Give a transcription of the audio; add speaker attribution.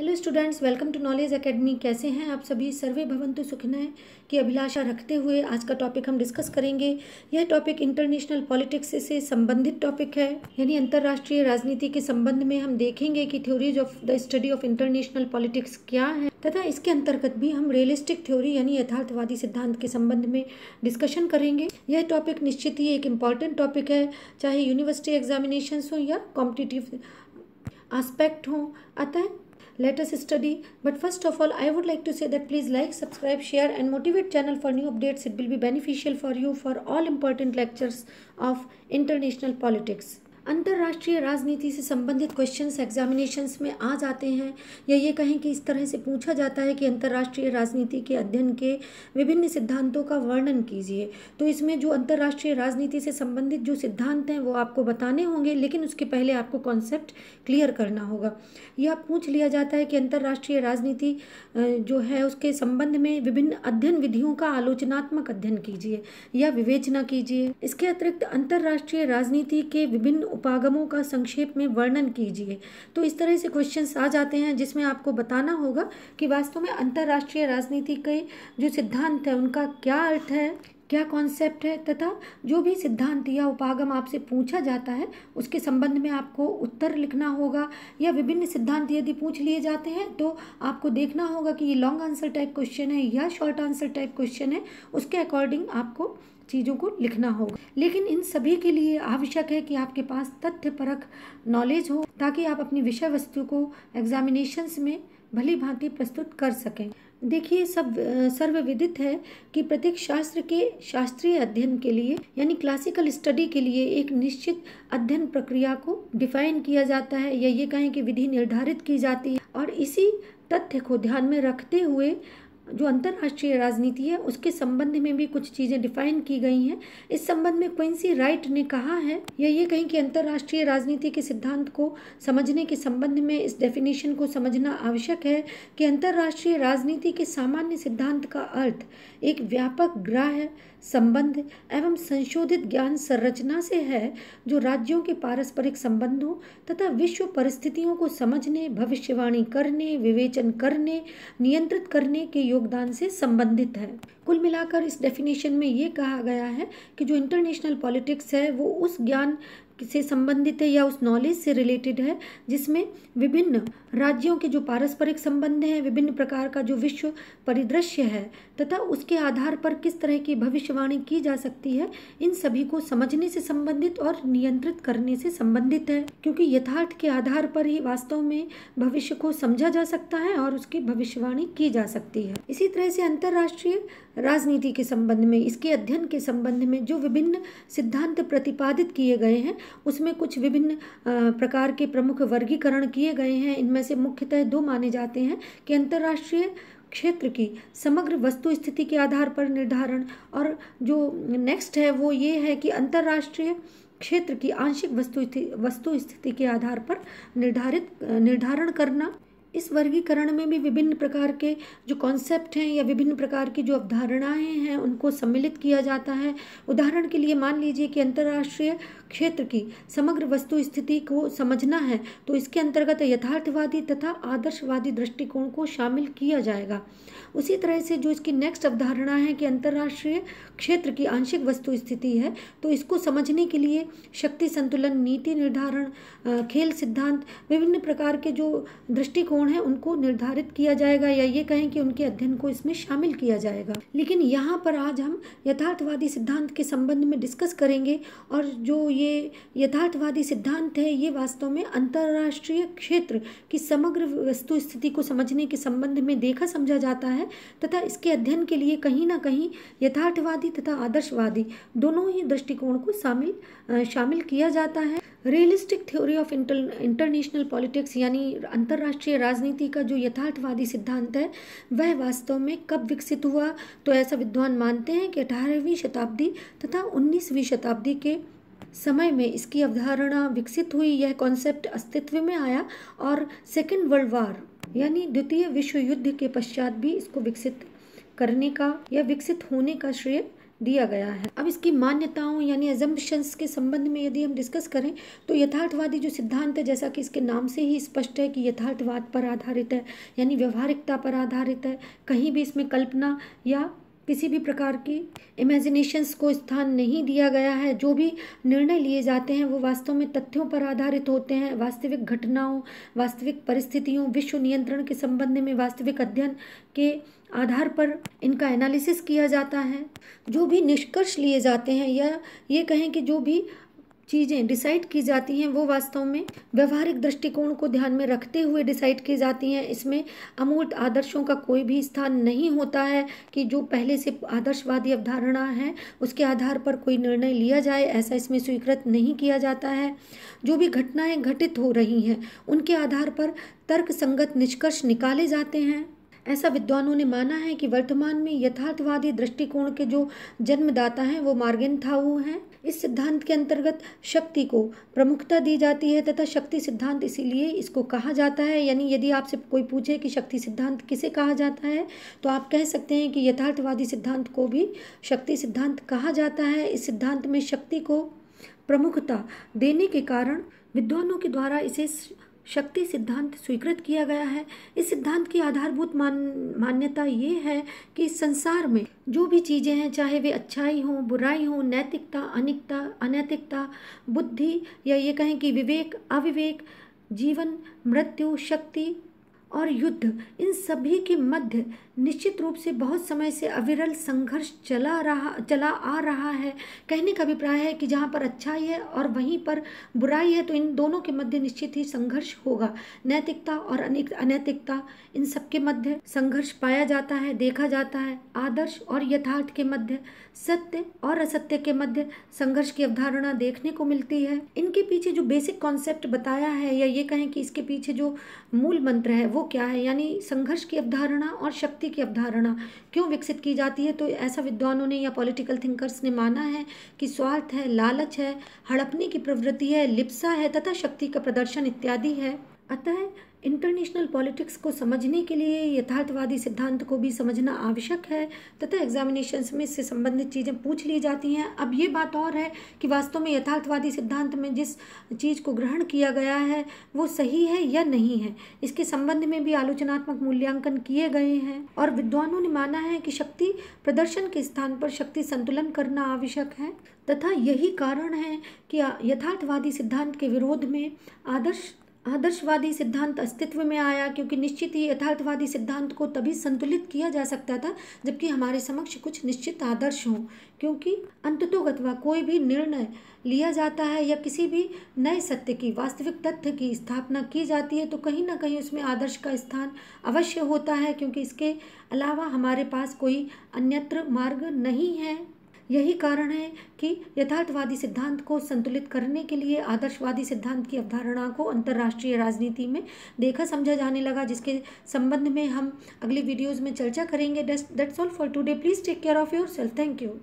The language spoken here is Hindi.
Speaker 1: hello students welcome to knowledge academy कैसे हैं आप सभी सर्वे भवंतु सुखनाएं की अभिलाषा रखते हुए आज का टॉपिक हम डिस्कस करेंगे यह टॉपिक इंटरनेशनल पॉलिटिक्स से संबंधित टॉपिक है यानी अंतर्राष्ट्रीय राजनीति के संबंध में हम देखेंगे कि theories of the study of international politics क्या है तथा इसके अंतर्गत भी हम रियलिस्टिक थ्योरी यानी यथार्थवादी सिद्धांत के संबंध में डिस्कशन करेंगे यह टॉपिक निश्चित ही एक इम्पॉर्टेंट टॉपिक है चाहे यूनिवर्सिटी एग्जामिनेशन हो या कॉम्पिटिटिव आस्पेक्ट हों अतः let us study but first of all i would like to say that please like subscribe share and motivate channel for new updates it will be beneficial for you for all important lectures of international politics अंतर्राष्ट्रीय राजनीति से संबंधित क्वेश्चंस एग्जामिनेशंस में आ जाते हैं या ये कहें कि इस तरह से पूछा जाता है कि अंतर्राष्ट्रीय राजनीति के अध्ययन के विभिन्न सिद्धांतों का वर्णन कीजिए तो इसमें जो अंतर्राष्ट्रीय राजनीति से संबंधित जो सिद्धांत हैं वो आपको बताने होंगे लेकिन उसके पहले आपको कॉन्सेप्ट क्लियर करना होगा यह पूछ लिया जाता है कि अंतर्राष्ट्रीय राजनीति जो है उसके संबंध में विभिन्न अध्ययन विधियों का आलोचनात्मक अध्ययन कीजिए या विवेचना कीजिए इसके अतिरिक्त अंतर्राष्ट्रीय राजनीति के विभिन्न उपागमों का संक्षेप में वर्णन कीजिए तो इस तरह से क्वेश्चन आ जाते हैं जिसमें आपको बताना होगा कि वास्तव में अंतर्राष्ट्रीय राजनीति के जो सिद्धांत है उनका क्या अर्थ है क्या कॉन्सेप्ट है तथा जो भी सिद्धांत या उपागम आपसे पूछा जाता है उसके संबंध में आपको उत्तर लिखना होगा या विभिन्न सिद्धांत यदि पूछ लिए जाते हैं तो आपको देखना होगा कि ये लॉन्ग आंसर टाइप क्वेश्चन है या शॉर्ट आंसर टाइप क्वेश्चन है उसके अकॉर्डिंग आपको चीज़ों को लिखना होगा लेकिन इन सभी के लिए आवश्यक है कि आपके पास तथ्यपरक नॉलेज हो ताकि आप अपनी विषय वस्तु को एग्जामिनेशंस में भली भांति प्रस्तुत कर सकें देखिए सब सर्वविदित है कि प्रत्येक शास्त्र के शास्त्रीय अध्ययन के लिए यानी क्लासिकल स्टडी के लिए एक निश्चित अध्ययन प्रक्रिया को डिफाइन किया जाता है या ये कहें कि विधि निर्धारित की जाती है और इसी तथ्य को ध्यान में रखते हुए जो अंतर्राष्ट्रीय राजनीति है उसके संबंध में भी कुछ चीज़ें डिफाइन की गई हैं इस संबंध में क्विंसी राइट ने कहा है या ये कहीं कि अंतर्राष्ट्रीय राजनीति के सिद्धांत को समझने के संबंध में इस डेफिनेशन को समझना आवश्यक है कि अंतर्राष्ट्रीय राजनीति के सामान्य सिद्धांत का अर्थ एक व्यापक ग्राह संबंध एवं संशोधित ज्ञान संरचना से है जो राज्यों के पारस्परिक संबंधों तथा विश्व परिस्थितियों को समझने भविष्यवाणी करने विवेचन करने नियंत्रित करने के योगदान से संबंधित है कुल मिलाकर इस डेफिनेशन में ये कहा गया है कि जो इंटरनेशनल पॉलिटिक्स है वो उस ज्ञान से संबंधित है या उस नॉलेज से रिलेटेड है जिसमें विभिन्न राज्यों के जो पारस्परिक संबंध हैं विभिन्न प्रकार का जो विश्व परिदृश्य है तथा उसके आधार पर किस तरह की भविष्यवाणी की जा सकती है इन सभी को समझने से संबंधित और नियंत्रित करने से संबंधित है क्योंकि यथार्थ के आधार पर ही वास्तव में भविष्य को समझा जा सकता है और उसकी भविष्यवाणी की जा सकती है इसी तरह से अंतर्राष्ट्रीय राजनीति के संबंध में इसके अध्ययन के संबंध में जो विभिन्न सिद्धांत प्रतिपादित किए गए हैं उसमें कुछ विभिन्न प्रकार के प्रमुख वर्गीकरण किए गए हैं इनमें से मुख्यतः दो माने जाते हैं कि अंतर्राष्ट्रीय क्षेत्र की समग्र वस्तु स्थिति के आधार पर निर्धारण और जो नेक्स्ट है वो ये है कि अंतर्राष्ट्रीय क्षेत्र की आंशिक वस्तु वस्तु स्थिति के आधार पर निर्धारित निर्धारण करना इस वर्गीकरण में भी विभिन्न प्रकार के जो कॉन्सेप्ट हैं या विभिन्न प्रकार की जो अवधारणाएं हैं उनको सम्मिलित किया जाता है उदाहरण के लिए मान लीजिए कि अंतर्राष्ट्रीय क्षेत्र की समग्र वस्तु स्थिति को समझना है तो इसके अंतर्गत यथार्थवादी तथा आदर्शवादी दृष्टिकोण को शामिल किया जाएगा उसी तरह से जो इसकी नेक्स्ट अवधारणा है कि अंतर्राष्ट्रीय क्षेत्र की आंशिक वस्तु स्थिति है तो इसको समझने के लिए शक्ति संतुलन नीति निर्धारण खेल सिद्धांत विभिन्न प्रकार के जो दृष्टिकोण है उनको निर्धारित किया जाएगा या ये कहें कि उनके अध्ययन को इसमें शामिल किया जाएगा लेकिन यहाँ पर आज हम यथार्थवादी सिद्धांत के संबंध में डिस्कस करेंगे और जो ये यथार्थवादी सिद्धांत है ये वास्तव में अंतर्राष्ट्रीय क्षेत्र की समग्र वस्तु स्थिति को समझने के संबंध में देखा समझा जाता है तथा इसके अध्ययन के लिए कहीं ना कहीं यथार्थवादी तथा आदर्शवादी दोनों ही दृष्टिकोण को शामिल शामिल किया जाता है realistic theory of inter international politics यानी अंतर्राष्ट्रीय राजनीति का जो यथार्थवादी सिद्धांत है वह वास्तव में कब विकसित हुआ तो ऐसा विद्वान मानते हैं कि अठारहवीं शताब्दी तथा उन्नीसवीं शताब्दी के समय में इसकी अवधारणा विकसित हुई यह कॉन्सेप्ट अस्तित्व में आया और सेकेंड वर्ल्ड वार यानी द्वितीय विश्व युद्ध के पश्चात भी इसको विकसित करने का या विकसित होने का श्रेय दिया गया है अब इसकी मान्यताओं यानी एजम्पन्स के संबंध में यदि हम डिस्कस करें तो यथार्थवादी जो सिद्धांत है जैसा कि इसके नाम से ही स्पष्ट है कि यथार्थवाद पर आधारित है यानी व्यवहारिकता पर आधारित है कहीं भी इसमें कल्पना या किसी भी प्रकार की इमेजिनेशंस को स्थान नहीं दिया गया है जो भी निर्णय लिए जाते हैं वो वास्तव में तथ्यों पर आधारित होते हैं वास्तविक घटनाओं वास्तविक परिस्थितियों विश्व नियंत्रण के संबंध में वास्तविक अध्ययन के आधार पर इनका एनालिसिस किया जाता है जो भी निष्कर्ष लिए जाते हैं या ये कहें कि जो भी चीज़ें डिसाइड की जाती हैं वो वास्तव में व्यवहारिक दृष्टिकोण को ध्यान में रखते हुए डिसाइड की जाती हैं इसमें अमूर्त आदर्शों का कोई भी स्थान नहीं होता है कि जो पहले से आदर्शवादी अवधारणा है उसके आधार पर कोई निर्णय लिया जाए ऐसा इसमें स्वीकृत नहीं किया जाता है जो भी घटनाएं घटित हो रही हैं उनके आधार पर तर्क संगत निष्कर्ष निकाले जाते हैं ऐसा विद्वानों ने माना है कि वर्तमान में यथार्थवादी दृष्टिकोण के जो जन्मदाता हैं वो मार्गेन था हैं इस सिद्धांत के अंतर्गत शक्ति को प्रमुखता दी जाती है तथा शक्ति सिद्धांत इसीलिए इसको कहा जाता है यानी यदि आपसे कोई पूछे कि शक्ति सिद्धांत किसे कहा जाता है तो आप कह सकते हैं कि यथार्थवादी सिद्धांत को भी शक्ति सिद्धांत कहा जाता है इस सिद्धांत में शक्ति को प्रमुखता देने के कारण विद्वानों के द्वारा इसे शक्ति सिद्धांत स्वीकृत किया गया है इस सिद्धांत की आधारभूत मान मान्यता ये है कि संसार में जो भी चीज़ें हैं चाहे वे अच्छाई हों बुराई हों नैतिकता अनिकता अनैतिकता बुद्धि या ये कहें कि विवेक अविवेक जीवन मृत्यु शक्ति और युद्ध इन सभी के मध्य निश्चित रूप से बहुत समय से अविरल संघर्ष चला रहा चला आ रहा है कहने का अभिप्राय है कि जहाँ पर अच्छाई है और वहीं पर बुराई है तो इन दोनों के मध्य निश्चित ही संघर्ष होगा नैतिकता और अनैतिकता इन सब के मध्य संघर्ष पाया जाता है देखा जाता है आदर्श और यथार्थ के मध्य सत्य और असत्य के मध्य संघर्ष की अवधारणा देखने को मिलती है इनके पीछे जो बेसिक कॉन्सेप्ट बताया है या ये कहें कि इसके पीछे जो मूल मंत्र है वो क्या है यानी संघर्ष की अवधारणा और शक्ति की अवधारणा क्यों विकसित की जाती है तो ऐसा विद्वानों ने या पॉलिटिकल थिंकर्स ने माना है कि स्वार्थ है लालच है हड़पने की प्रवृत्ति है लिप्सा है तथा शक्ति का प्रदर्शन इत्यादि है अतः इंटरनेशनल पॉलिटिक्स को समझने के लिए यथार्थवादी सिद्धांत को भी समझना आवश्यक है तथा एग्जामिनेशन में इससे संबंधित चीज़ें पूछ ली जाती हैं अब ये बात और है कि वास्तव में यथार्थवादी सिद्धांत में जिस चीज़ को ग्रहण किया गया है वो सही है या नहीं है इसके संबंध में भी आलोचनात्मक मूल्यांकन किए गए हैं और विद्वानों ने माना है कि शक्ति प्रदर्शन के स्थान पर शक्ति संतुलन करना आवश्यक है तथा यही कारण है कि यथार्थवादी सिद्धांत के विरोध में आदर्श आदर्शवादी सिद्धांत अस्तित्व में आया क्योंकि निश्चित ही यथार्थवादी सिद्धांत को तभी संतुलित किया जा सकता था जबकि हमारे समक्ष कुछ निश्चित आदर्श हों क्योंकि अंततोगतवा कोई भी निर्णय लिया जाता है या किसी भी नए सत्य की वास्तविक तथ्य की स्थापना की जाती है तो कहीं ना कहीं उसमें आदर्श का स्थान अवश्य होता है क्योंकि इसके अलावा हमारे पास कोई अन्यत्र मार्ग नहीं है यही कारण है कि यथार्थवादी सिद्धांत को संतुलित करने के लिए आदर्शवादी सिद्धांत की अवधारणा को अंतर्राष्ट्रीय राजनीति में देखा समझा जाने लगा जिसके संबंध में हम अगली वीडियोज़ में चर्चा करेंगे that's all for today please take care of yourself thank you